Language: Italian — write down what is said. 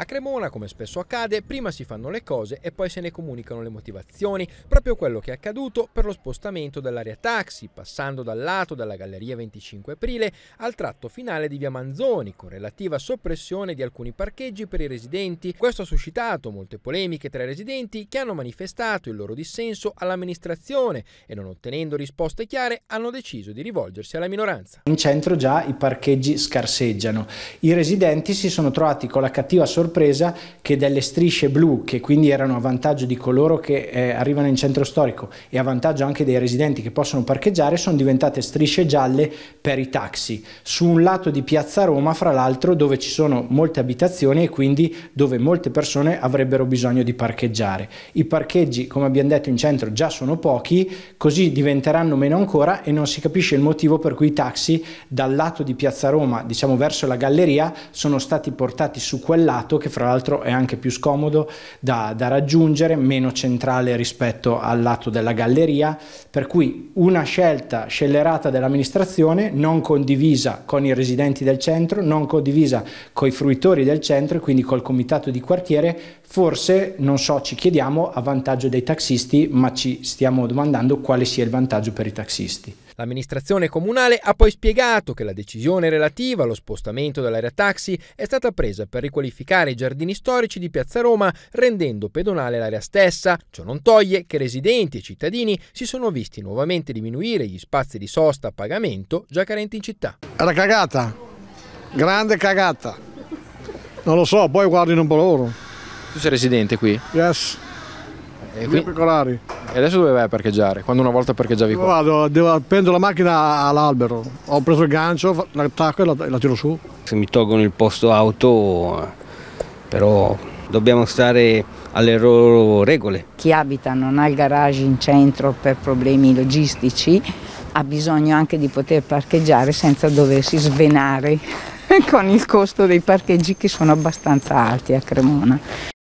A Cremona, come spesso accade, prima si fanno le cose e poi se ne comunicano le motivazioni, proprio quello che è accaduto per lo spostamento dell'area taxi, passando dal lato della Galleria 25 Aprile al tratto finale di Via Manzoni, con relativa soppressione di alcuni parcheggi per i residenti. Questo ha suscitato molte polemiche tra i residenti che hanno manifestato il loro dissenso all'amministrazione e non ottenendo risposte chiare hanno deciso di rivolgersi alla minoranza. In centro già i parcheggi scarseggiano. I residenti si sono trovati con la cattiva sorpresa sorpresa che delle strisce blu, che quindi erano a vantaggio di coloro che eh, arrivano in centro storico e a vantaggio anche dei residenti che possono parcheggiare, sono diventate strisce gialle per i taxi. Su un lato di Piazza Roma, fra l'altro, dove ci sono molte abitazioni e quindi dove molte persone avrebbero bisogno di parcheggiare. I parcheggi, come abbiamo detto in centro, già sono pochi, così diventeranno meno ancora e non si capisce il motivo per cui i taxi dal lato di Piazza Roma, diciamo verso la galleria, sono stati portati su quel lato che fra l'altro è anche più scomodo da, da raggiungere, meno centrale rispetto al lato della galleria, per cui una scelta scellerata dell'amministrazione non condivisa con i residenti del centro, non condivisa con i fruitori del centro e quindi col comitato di quartiere, forse, non so, ci chiediamo a vantaggio dei taxisti, ma ci stiamo domandando quale sia il vantaggio per i taxisti. L'amministrazione comunale ha poi spiegato che la decisione relativa allo spostamento dell'area taxi è stata presa per riqualificare i giardini storici di Piazza Roma rendendo pedonale l'area stessa. Ciò non toglie che residenti e cittadini si sono visti nuovamente diminuire gli spazi di sosta a pagamento già carenti in città. Era cagata, grande cagata. Non lo so, poi guardino un po' loro. Tu sei residente qui? Yes. E qui... Pecorari. E adesso dove vai a parcheggiare? Quando una volta parcheggiavi qua? Vado, devo, prendo la macchina all'albero, ho preso il gancio, l'attacco e la, la tiro su. Se mi tolgono il posto auto, però dobbiamo stare alle loro regole. Chi abita non ha il garage in centro per problemi logistici ha bisogno anche di poter parcheggiare senza doversi svenare con il costo dei parcheggi che sono abbastanza alti a Cremona.